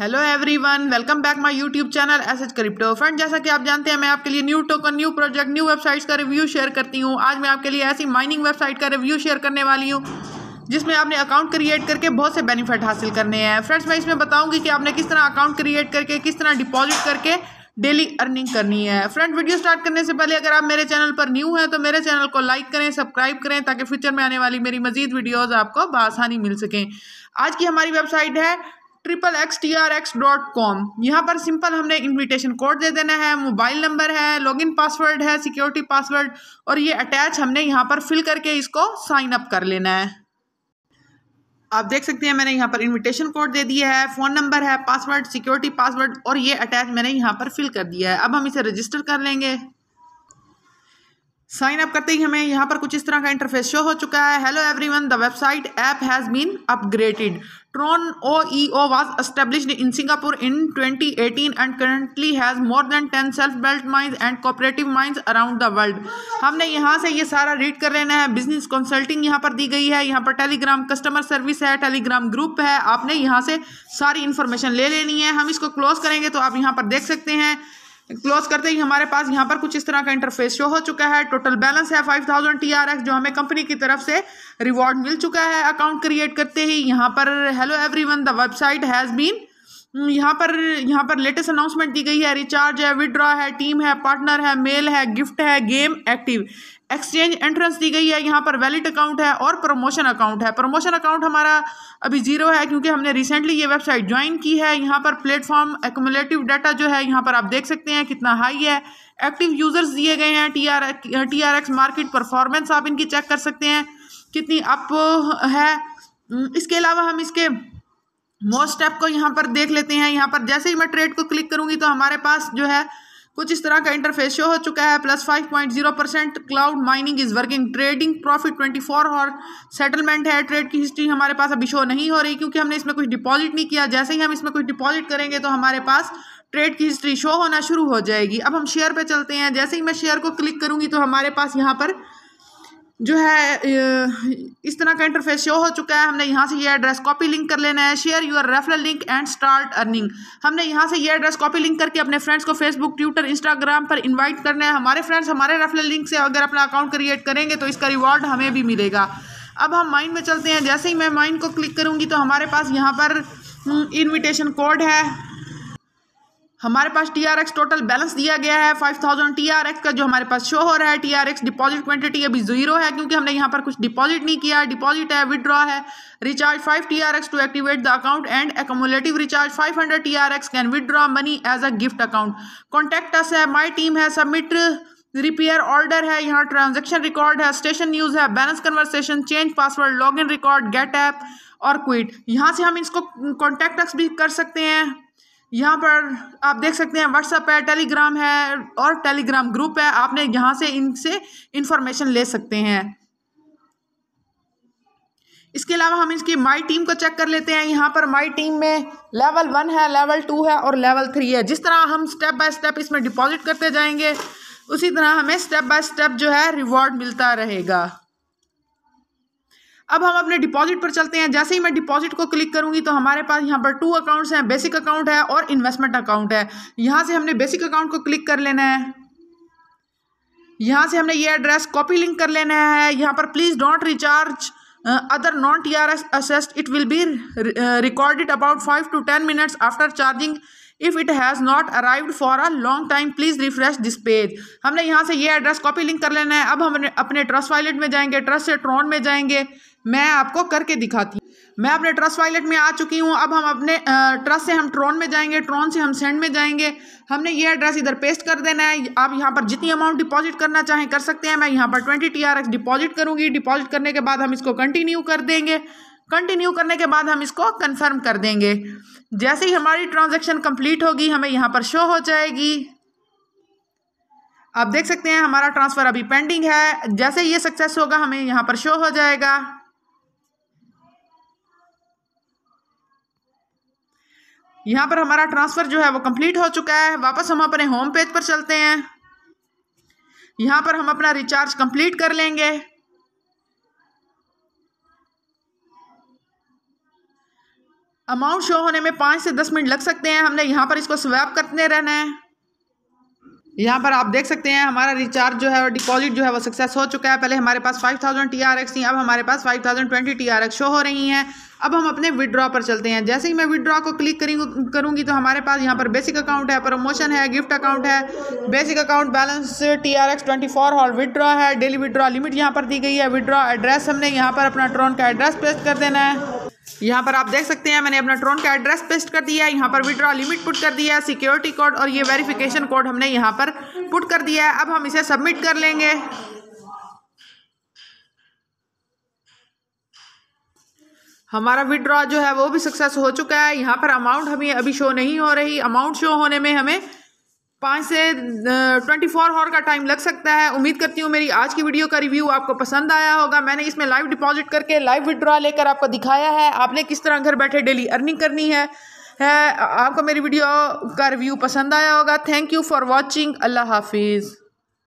hello everyone welcome back my YouTube channel S H crypto friend जैसा कि आप जानते हैं मैं आपके लिए new token new project new websites का रिव्यू शेयर करती हूं आज मैं आपके लिए ऐसी माइनिंग वेबसाइट का रिव्यू शेयर करने वाली हूं जिसमें आपने अकाउंट क्रिएट करके बहुत से बेनिफिट हासिल करने हैं फ्रेंड्स मैं इसमें बताऊँगी कि आपने किस तरह अकाउंट क्रिएट करके किस तरह डिपॉजिट करके डेली अर्निंग करनी है फ्रेंड वीडियो स्टार्ट करने से पहले अगर आप मेरे चैनल पर न्यू हैं तो मेरे चैनल को लाइक करें सब्सक्राइब करें ताकि फ्यूचर में आने वाली मेरी मजीद वीडियोज़ आपको बसानी मिल सकें आज की हमारी वेबसाइट है triple X T R X dot com यहाँ पर सिंपल हमने इनविटेशन कोड दे देना है मोबाइल नंबर है लॉगिन पासवर्ड है सिक्योरिटी पासवर्ड और ये अटैच हमने यहाँ पर फिल करके इसको साइन अप कर लेना है आप देख सकते हैं मैंने यहाँ पर इनविटेशन कोड दे दिया है फ़ोन नंबर है पासवर्ड सिक्योरिटी पासवर्ड और ये अटैच मैंने यहाँ पर फिल कर दिया है अब हम इसे रजिस्टर कर लेंगे साइन अप करते ही हमें यहाँ पर कुछ इस तरह का इंटरफेस शो हो चुका है hello everyone the website app has been upgraded Tron O E O was established in Singapore in 2018 and currently has more than 10 self built mines and cooperative mines around the world हमने यहाँ से ये सारा read कर लेना है business consulting यहाँ पर दी गई है यहाँ पर टेलीग्राम कस्टमर सर्विस है टेलीग्राम ग्रुप है आपने यहाँ से सारी इन्फॉर्मेशन ले लेनी है हम इसको क्लोज करेंगे तो आप यहाँ पर देख सकते हैं क्लोज करते ही हमारे पास यहाँ पर कुछ इस तरह का इंटरफेस शो हो चुका है टोटल बैलेंस है five thousand T R X जो हमें कंपनी की तरफ से रिवॉर्ड मिल चुका है अकाउंट क्रिएट करते ही यहाँ पर hello everyone the website has been hmm, यहाँ पर यहाँ पर लेटेस्ट अनाउंसमेंट दी गई है रिचार्ज है विड्रॉ है टीम है पार्टनर है मेल है गिफ्ट है गेम एक्टिव एक्सचेंज एंट्रेंस दी गई है यहाँ पर वैलिड अकाउंट है और प्रमोशन अकाउंट है प्रमोशन अकाउंट हमारा अभी जीरो है क्योंकि हमने रिसेंटली ये वेबसाइट ज्वाइन की है यहाँ पर प्लेटफॉर्म एकमुलेटिव डाटा जो है यहाँ पर आप देख सकते हैं कितना हाई है एक्टिव यूजर्स दिए गए हैं टी आर मार्केट परफॉर्मेंस आप इनकी चेक कर सकते हैं कितनी अप है हम्म, इसके अलावा हम इसके मोस्ट ऐप को यहाँ पर देख लेते हैं यहाँ पर जैसे ही मैं ट्रेड को क्लिक करूँगी तो हमारे पास जो है कुछ इस तरह का इंटरफेस शो हो चुका है plus five point zero percent cloud mining is working trading profit twenty four और सेटलमेंट है ट्रेड की हिस्ट्री हमारे पास अभी शो नहीं हो रही क्योंकि हमने इसमें कुछ डिपॉजिट नहीं किया जैसे ही हम इसमें कुछ डिपॉजिट करेंगे तो हमारे पास ट्रेड की हिस्ट्री शो होना शुरू हो जाएगी अब हम शेयर पर चलते हैं जैसे ही मैं शेयर को क्लिक करूँगी तो हमारे पास यहाँ पर जो है इस तरह का इंटरफेस शो हो चुका है हमने यहाँ से ये एड्रेस कॉपी लिंक कर लेना है share your referral link and start earning हमने यहाँ से ये एड्रेस कॉपी लिंक करके अपने फ्रेंड्स को फेसबुक ट्विटर इंस्टाग्राम पर इनवाइट करना है हमारे फ्रेंड्स हमारे रेफरल लिंक से अगर अपना अकाउंट क्रिएट करेंगे तो इसका रिवॉर्ड हमें भी मिलेगा अब हम माइंड में चलते हैं जैसे ही मैं माइंड को क्लिक करूँगी तो हमारे पास यहाँ पर इन्विटेशन हम्म, कोड है हमारे पास T R X total balance दिया गया है five thousand T R X का जो हमारे पास शो हो रहा है T R X deposit quantity अभी जीरो है क्योंकि हमने यहाँ पर कुछ डिपॉजिट नहीं किया डिपॉजिट है विड्रॉ है recharge five T R X to activate the account and accumulative recharge five hundred T R X can withdraw money as a gift account contact us है माई टीम है submit repair order है यहाँ transaction record है station news है balance conversation change password log in record get app और quit यहाँ से हम इसको कॉन्टैक्ट भी कर सकते हैं यहाँ पर आप देख सकते हैं व्हाट्सअप है टेलीग्राम है और टेलीग्राम ग्रुप है आपने यहाँ से इनसे इंफॉर्मेशन ले सकते हैं इसके अलावा हम इसकी माई टीम को चेक कर लेते हैं यहाँ पर माई टीम में लेवल वन है लेवल टू है और लेवल थ्री है जिस तरह हम स्टेप बाय स्टेप इसमें डिपॉजिट करते जाएंगे उसी तरह हमें स्टेप बाय स्टेप जो है रिवॉर्ड मिलता रहेगा अब हम अपने डिपॉजिट पर चलते हैं जैसे ही मैं डिपॉजिट को क्लिक करूंगी तो हमारे पास यहाँ पर टू अकाउंट्स हैं बेसिक अकाउंट है और इन्वेस्टमेंट अकाउंट है यहाँ से हमने बेसिक अकाउंट को क्लिक कर लेना है यहाँ से हमने ये एड्रेस कॉपी लिंक कर लेना है यहाँ पर please don't recharge other non T R S assets it will be recorded about five to ten minutes after charging if it has not arrived for a long time please refresh this page हमने यहाँ से ये address copy link कर लेना है अब हम अपने ट्रस्ट वॉलेट में जाएंगे ट्रस्ट से ट्रॉन में जाएंगे मैं आपको करके दिखाती हूँ मैं अपने ट्रस्ट वॉलेट में आ चुकी हूँ अब हम अपने ट्रस्ट से हम ट्रोन में जाएंगे ट्रोन से हम सेंड में जाएंगे हमने ये एड्रेस इधर पेस्ट कर देना है आप यहाँ पर जितनी अमाउंट डिपॉजिट करना चाहें कर सकते हैं मैं यहाँ पर twenty T R X deposit करूँगी डिपॉजिट करने के बाद हम इसको कंटिन्यू कर देंगे कंटिन्यू करने के बाद हम इसको कन्फर्म कर देंगे जैसे ही हमारी ट्रांजेक्शन कंप्लीट होगी हमें यहाँ पर शो हो जाएगी आप देख सकते हैं हमारा ट्रांसफ़र अभी पेंडिंग है जैसे ये सक्सेस होगा हमें यहाँ पर शो हो जाएगा यहाँ पर हमारा ट्रांसफ़र जो है वो कंप्लीट हो चुका है वापस हम अपने होम पेज पर चलते हैं यहाँ पर हम अपना रिचार्ज कंप्लीट कर लेंगे अमाउंट शो होने में पाँच से दस मिनट लग सकते हैं हमने यहाँ पर इसको स्वैप करते रहना है यहाँ पर आप देख सकते हैं हमारा रिचार्ज जो है और डिपॉजिट जो है वो सक्सेस हो चुका है पहले हमारे पास five thousand T R X थी अब हमारे पास five thousand twenty T R X show हो रही हैं अब हम अपने विड्रॉ पर चलते हैं जैसे ही मैं विड्रॉ को क्लिक करूंगी तो हमारे पास यहाँ पर बेसिक अकाउंट है प्रमोशन है गिफ्ट अकाउंट है basic account balance T R X twenty four whole withdraw है डेली विड्रॉ लिमिट यहाँ पर दी गई है विड्रॉ एड्रेस हमने यहाँ पर अपना ट्रोन का एड्रेस पेस्ट कर देना है यहाँ पर आप देख सकते हैं मैंने अपना ट्रोन का एड्रेस पेस्ट कर दिया है यहाँ पर विड्रॉ लिमिट पुट कर दिया है सिक्योरिटी कोड और ये वेरिफिकेशन कोड हमने यहाँ पर पुट कर दिया है अब हम इसे सबमिट कर लेंगे हमारा विड्रॉ जो है वो भी सक्सेस हो चुका है यहाँ पर अमाउंट हमें अभी शो नहीं हो रही अमाउंट शो होने में हमें पाँच से ट्वेंटी फोर आवर का टाइम लग सकता है उम्मीद करती हूँ मेरी आज की वीडियो का रिव्यू आपको पसंद आया होगा मैंने इसमें लाइव डिपॉजिट करके लाइव विड्रॉ लेकर आपको दिखाया है आपने किस तरह घर बैठे डेली अर्निंग करनी है है आपको मेरी वीडियो का रिव्यू पसंद आया होगा थैंक यू फॉर वॉचिंग अल्लाह हाफिज़